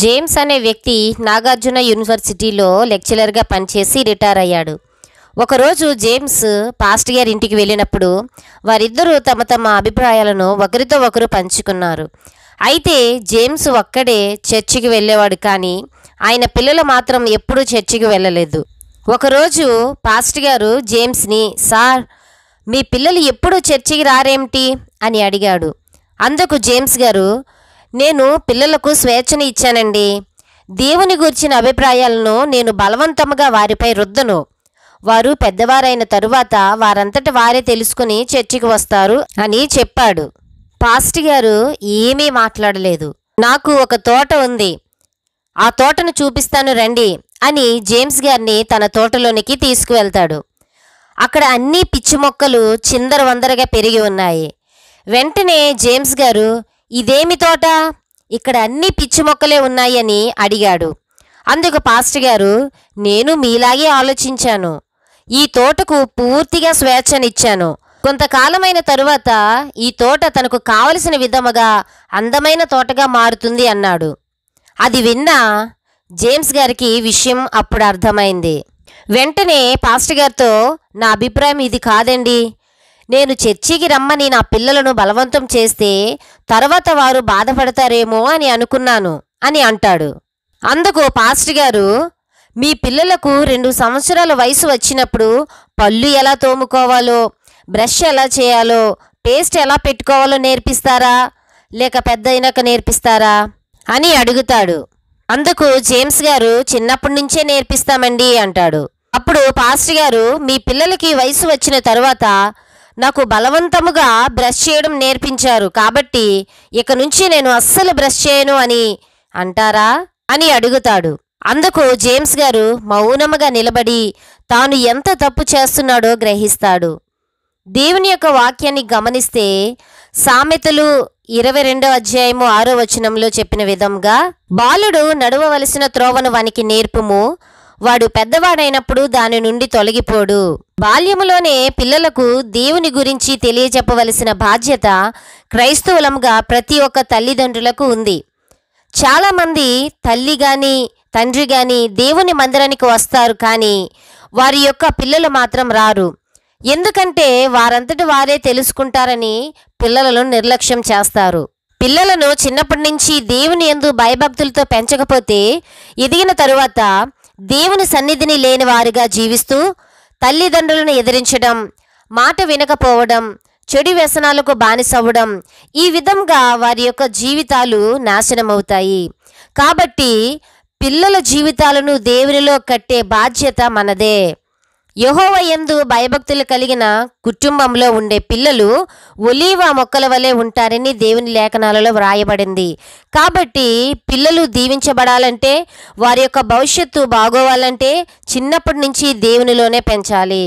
James అనే వ్యక్తి నాగార్జున యూనివర్సిటీలో లెక్చరర్గా పనిచేసి రిటైర్ అయ్యాడు ఒకరోజు జేమ్స్ పాస్ట్ గారి ఇంటికి వెళ్ళినప్పుడు వారిద్దరూ తమ తమ అభిప్రాయాలను ఒకరితో ఒకరు పంచుకున్నారు అయితే జేమ్స్ ఒక్కడే చర్చికి వెళ్ళేవాడు కానీ ఆయన పిల్లలు మాత్రం ఎప్పుడూ చర్చికి వెళ్ళలేదు ఒకరోజు పాస్ట్ గారు జేమ్స్ని సార్ మీ పిల్లలు ఎప్పుడూ చర్చికి రారేమిటి అని అడిగాడు అందుకు జేమ్స్ గారు నేను పిల్లలకు స్వేచ్ఛను ఇచ్చానండి దేవుని గూర్చిన అభిప్రాయాలను నేను బలవంతముగా వారిపై రుద్దను వారు పెద్దవారైన తరువాత వారంతట వారే తెలుసుకుని చర్చికి వస్తారు అని చెప్పాడు పాస్ట్ గారు ఏమీ మాట్లాడలేదు నాకు ఒక తోట ఉంది ఆ తోటను చూపిస్తాను రండి అని జేమ్స్ గారిని తన తోటలోనికి తీసుకువెళ్తాడు అక్కడ అన్ని పిచ్చి మొక్కలు చిందర వందరగా పెరిగి ఉన్నాయి వెంటనే జేమ్స్ గారు ఇదేమి తోట ఇక్కడ అన్ని పిచ్చి మొక్కలే ఉన్నాయని అడిగాడు అందుకు పాస్టర్ గారు నేను మీలాగే ఆలోచించాను ఈ తోటకు పూర్తిగా స్వేచ్ఛనిచ్చాను కొంతకాలమైన తరువాత ఈ తోట తనకు కావలసిన విధముగా అందమైన తోటగా మారుతుంది అన్నాడు అది విన్న జేమ్స్ గారికి విషయం అప్పుడు అర్థమైంది వెంటనే పాస్టర్ గారితో నా అభిప్రాయం ఇది కాదండి నేను చర్చికి రమ్మని నా పిల్లలను బలవంతం చేస్తే తర్వాత వారు బాధపడతారేమో అని అనుకున్నాను అని అంటాడు అందుకు పాస్టర్ గారు మీ పిల్లలకు రెండు సంవత్సరాల వయసు వచ్చినప్పుడు పళ్ళు ఎలా తోముకోవాలో బ్రష్ ఎలా చేయాలో పేస్ట్ ఎలా పెట్టుకోవాలో నేర్పిస్తారా లేక పెద్ద అయినాక నేర్పిస్తారా అని అడుగుతాడు అందుకు జేమ్స్ గారు చిన్నప్పటి నుంచే నేర్పిస్తామండి అంటాడు అప్పుడు పాస్టర్ గారు మీ పిల్లలకి వయసు వచ్చిన తర్వాత నాకు బలవంతముగా బ్రష్ చేయడం నేర్పించారు కాబట్టి ఇక నుంచి నేను అస్సలు బ్రష్ చేయను అని అంటారా అని అడుగుతాడు అందుకు జేమ్స్ గారు మౌనముగా నిలబడి తాను ఎంత తప్పు చేస్తున్నాడో గ్రహిస్తాడు దేవుని యొక్క వాక్యాన్ని గమనిస్తే సామెతలు ఇరవై రెండవ అధ్యాయము ఆరో వచనంలో చెప్పిన విధంగా బాలుడు నడవవలసిన త్రోవను వానికి నేర్పుము వాడు పెద్దవాడైనప్పుడు దాని నుండి తొలగిపోడు బాల్యములోనే పిల్లలకు దేవుని గురించి తెలియజెప్పవలసిన బాధ్యత క్రైస్తవులంగా ప్రతి ఒక్క తల్లిదండ్రులకు ఉంది చాలామంది తల్లి కానీ తండ్రి కానీ దేవుని మందిరానికి వస్తారు కానీ వారి యొక్క పిల్లలు మాత్రం రారు ఎందుకంటే వారంతటి వారే తెలుసుకుంటారని పిల్లలను నిర్లక్ష్యం చేస్తారు పిల్లలను చిన్నప్పటి నుంచి దేవుని ఎందు భయభక్తులతో పెంచకపోతే ఎదిగిన తరువాత దేవుని సన్నిధిని లేని వారిగా జీవిస్తూ తల్లిదండ్రులను ఎదిరించడం మాట వినకపోవడం చెడు వ్యసనాలకు బానిసవ్వడం ఈ విధంగా వారి యొక్క జీవితాలు నాశనమవుతాయి కాబట్టి పిల్లల జీవితాలను దేవునిలో కట్టే బాధ్యత మనదే యహోవ ఎందు భయభక్తులు కలిగిన కుటుంబంలో ఉండే పిల్లలు ఒలీవ మొక్కల వలె ఉంటారని దేవుని లేఖనాలలో వ్రాయబడింది కాబట్టి పిల్లలు దీవించబడాలంటే వారి యొక్క భవిష్యత్తు బాగోవాలంటే చిన్నప్పటి నుంచి దేవునిలోనే పెంచాలి